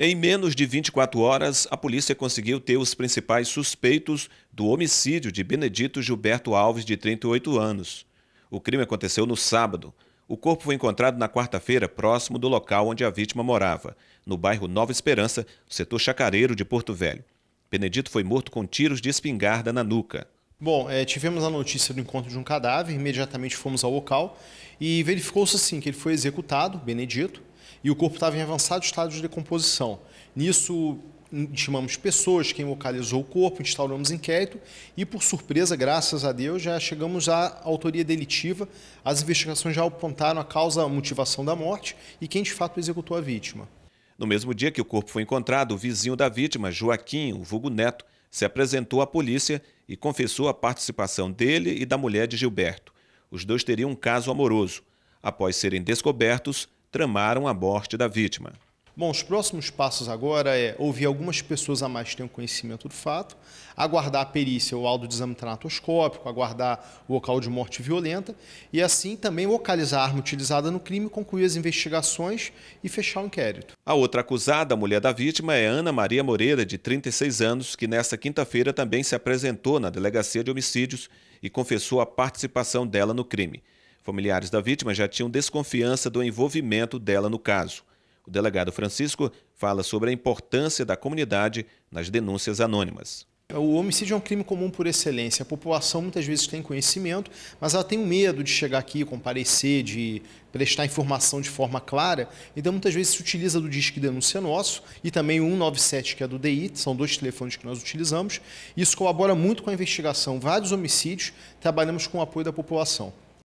Em menos de 24 horas, a polícia conseguiu ter os principais suspeitos do homicídio de Benedito Gilberto Alves, de 38 anos. O crime aconteceu no sábado. O corpo foi encontrado na quarta-feira, próximo do local onde a vítima morava, no bairro Nova Esperança, setor Chacareiro de Porto Velho. Benedito foi morto com tiros de espingarda na nuca. Bom, é, tivemos a notícia do encontro de um cadáver, imediatamente fomos ao local e verificou-se assim que ele foi executado, Benedito, e o corpo estava em avançado estado de decomposição. Nisso, intimamos pessoas, quem localizou o corpo, instauramos inquérito e, por surpresa, graças a Deus, já chegamos à autoria delitiva. As investigações já apontaram a causa, a motivação da morte e quem de fato executou a vítima. No mesmo dia que o corpo foi encontrado, o vizinho da vítima, Joaquim, o vulgo neto, se apresentou à polícia e confessou a participação dele e da mulher de Gilberto. Os dois teriam um caso amoroso. Após serem descobertos, tramaram a morte da vítima. Bom, os próximos passos agora é ouvir algumas pessoas a mais que tenham conhecimento do fato, aguardar a perícia, o aldo de exame tranatoscópico, aguardar o local de morte violenta e assim também localizar a arma utilizada no crime, concluir as investigações e fechar o inquérito. A outra acusada, a mulher da vítima, é Ana Maria Moreira, de 36 anos, que nesta quinta-feira também se apresentou na delegacia de homicídios e confessou a participação dela no crime. Familiares da vítima já tinham desconfiança do envolvimento dela no caso. O delegado Francisco fala sobre a importância da comunidade nas denúncias anônimas. O homicídio é um crime comum por excelência. A população muitas vezes tem conhecimento, mas ela tem um medo de chegar aqui, comparecer, de prestar informação de forma clara. Então, muitas vezes se utiliza do Disque Denúncia Nosso e também o 197, que é do DI, são dois telefones que nós utilizamos. Isso colabora muito com a investigação. Vários homicídios trabalhamos com o apoio da população.